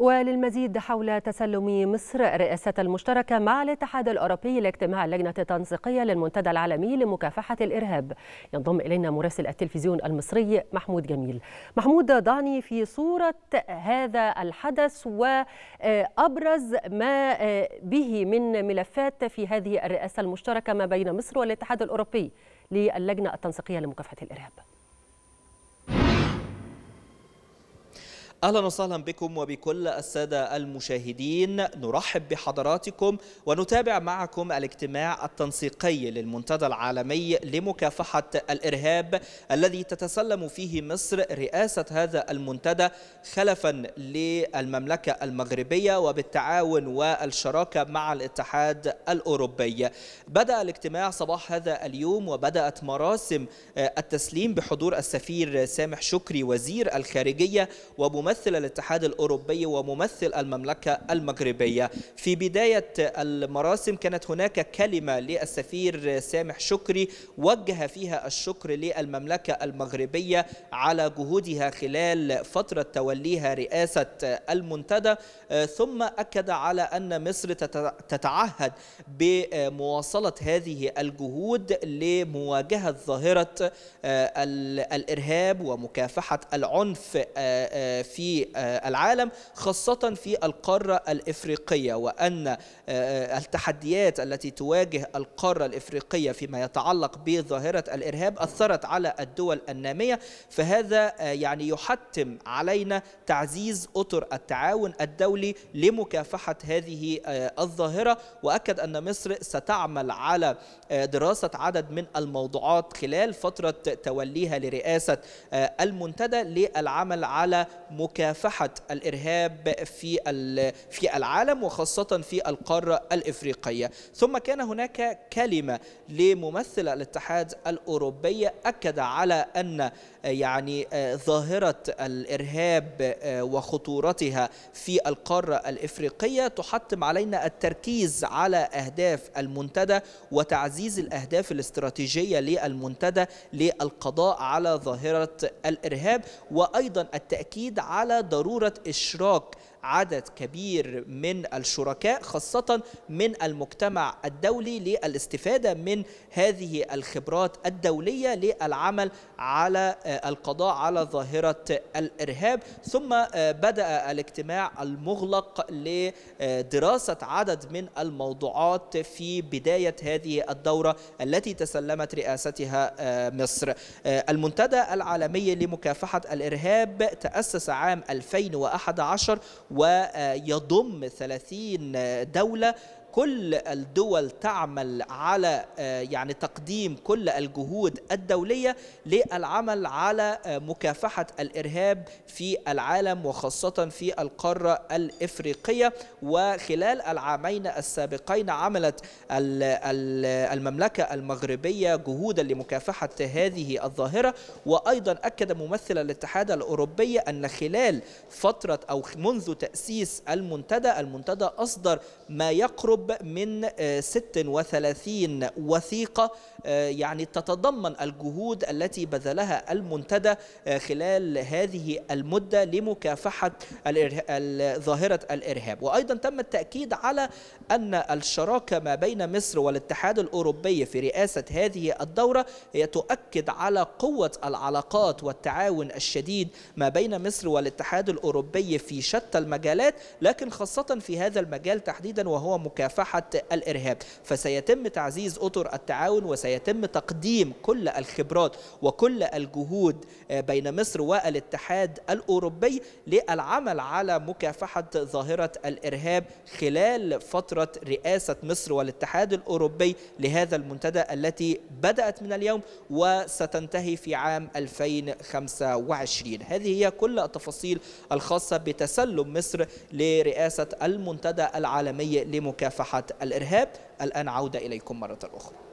وللمزيد حول تسلم مصر الرئاسة المشتركة مع الاتحاد الأوروبي لاجتماع اللجنة التنسيقية للمنتدى العالمي لمكافحة الإرهاب ينضم إلينا مراسل التلفزيون المصري محمود جميل محمود ضعني في صورة هذا الحدث وأبرز ما به من ملفات في هذه الرئاسة المشتركة ما بين مصر والاتحاد الأوروبي للجنة التنسيقية لمكافحة الإرهاب أهلا وسهلا بكم وبكل السادة المشاهدين نرحب بحضراتكم ونتابع معكم الاجتماع التنسيقي للمنتدى العالمي لمكافحة الإرهاب الذي تتسلم فيه مصر رئاسة هذا المنتدى خلفا للمملكة المغربية وبالتعاون والشراكة مع الاتحاد الأوروبي بدأ الاجتماع صباح هذا اليوم وبدأت مراسم التسليم بحضور السفير سامح شكري وزير الخارجية وممثل ممثل الاتحاد الأوروبي وممثل المملكة المغربية في بداية المراسم كانت هناك كلمة للسفير سامح شكري وجه فيها الشكر للمملكة المغربية على جهودها خلال فترة توليها رئاسة المنتدى ثم أكد على أن مصر تتعهد بمواصلة هذه الجهود لمواجهة ظاهرة الإرهاب ومكافحة العنف في في آه، العالم خاصة في القارة الإفريقية وأن آه، آه، التحديات التي تواجه القارة الإفريقية فيما يتعلق بظاهرة الإرهاب أثرت على الدول النامية فهذا يعني يحتم علينا تعزيز أطر التعاون الدولي لمكافحة هذه الظاهرة وأكد أن مصر ستعمل على دراسة عدد من الموضوعات خلال فترة توليها لرئاسة المنتدى للعمل على مكافحة مكافحه الارهاب في في العالم وخاصه في القاره الافريقيه ثم كان هناك كلمه لممثل الاتحاد الاوروبي اكد على ان يعني ظاهره الارهاب وخطورتها في القاره الافريقيه تحتم علينا التركيز على اهداف المنتدى وتعزيز الاهداف الاستراتيجيه للمنتدى للقضاء على ظاهره الارهاب وايضا التاكيد على ضروره اشراك عدد كبير من الشركاء خاصة من المجتمع الدولي للاستفادة من هذه الخبرات الدولية للعمل على آه، القضاء على ظاهرة الإرهاب ثم آه، بدأ الاجتماع المغلق لدراسة عدد من الموضوعات في بداية هذه الدورة التي تسلمت رئاستها آه، مصر المنتدى العالمي لمكافحة الإرهاب تأسس عام عام 2011 ويضم 30 دولة كل الدول تعمل على آه، يعني تقديم كل الجهود الدولية للعمل على آه، مكافحة الإرهاب في العالم وخاصة في القارة الإفريقية وخلال العامين السابقين عملت المملكة المغربية جهودا لمكافحة هذه الظاهرة وأيضا أكد ممثل الاتحاد الأوروبي أن خلال فترة أو منذ تأسيس المنتدى المنتدى أصدر ما يقرب الحب من 36 آه، وثيقة آه، يعني تتضمن الجهود التي بذلها المنتدى آه، خلال هذه المدة لمكافحة ظاهرة الإرهاب وأيضا تم التأكيد على أن الشراكة ما بين مصر والاتحاد الأوروبي في رئاسة هذه الدورة هي تؤكد على قوة العلاقات والتعاون الشديد ما بين مصر والاتحاد الأوروبي في شتى المجالات لكن خاصة في هذا المجال تحديدا وهو مكافحة مكافحة الإرهاب فسيتم تعزيز أطر التعاون وسيتم تقديم كل الخبرات وكل الجهود آه، بين مصر والاتحاد الأوروبي للعمل على مكافحة ظاهرة الإرهاب خلال فترة رئاسة مصر والاتحاد الأوروبي لهذا المنتدى التي بدأت من اليوم وستنتهي في عام 2025 هذه هي كل التفاصيل الخاصة بتسلم مصر لرئاسة المنتدى العالمي لمكافحة مكافحه الإرهاب الآن عودة إليكم مرة أخرى